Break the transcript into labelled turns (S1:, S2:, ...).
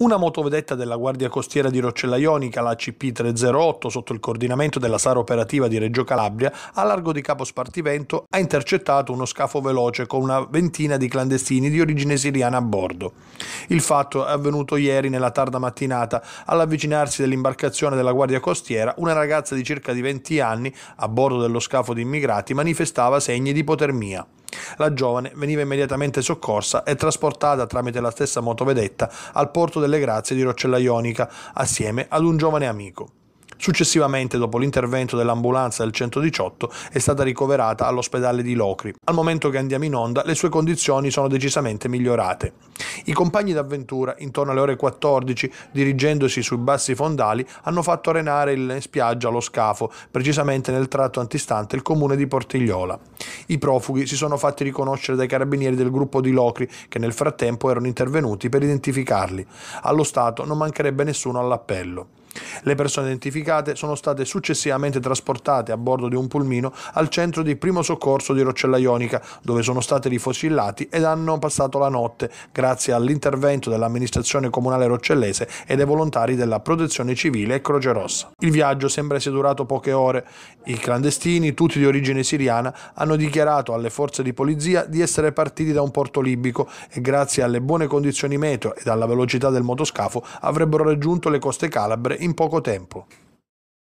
S1: una motovedetta della Guardia Costiera di Roccella Ionica, la CP308, sotto il coordinamento della Sara Operativa di Reggio Calabria, a largo di Capo Spartivento ha intercettato uno scafo veloce con una ventina di clandestini di origine siriana a bordo. Il fatto è avvenuto ieri nella tarda mattinata. All'avvicinarsi dell'imbarcazione della Guardia Costiera, una ragazza di circa di 20 anni, a bordo dello scafo di immigrati, manifestava segni di ipotermia. La giovane veniva immediatamente soccorsa e trasportata tramite la stessa motovedetta al porto delle Grazie di Roccella Ionica assieme ad un giovane amico. Successivamente, dopo l'intervento dell'ambulanza del 118, è stata ricoverata all'ospedale di Locri. Al momento che andiamo in onda, le sue condizioni sono decisamente migliorate. I compagni d'avventura, intorno alle ore 14, dirigendosi sui bassi fondali, hanno fatto arenare in spiaggia lo scafo, precisamente nel tratto antistante il comune di Portigliola. I profughi si sono fatti riconoscere dai carabinieri del gruppo di Locri, che nel frattempo erano intervenuti per identificarli. Allo Stato non mancherebbe nessuno all'appello. Le persone identificate sono state successivamente trasportate a bordo di un pulmino al centro di primo soccorso di Roccella Ionica, dove sono stati rifocillati ed hanno passato la notte grazie all'intervento dell'amministrazione comunale roccellese e dei volontari della Protezione Civile e Croce Rossa. Il viaggio sembra sia durato poche ore. I clandestini, tutti di origine siriana, hanno dichiarato alle forze di polizia di essere partiti da un porto libico e grazie alle buone condizioni meteo e alla velocità del motoscafo avrebbero raggiunto le coste calabre in poco poco tempo.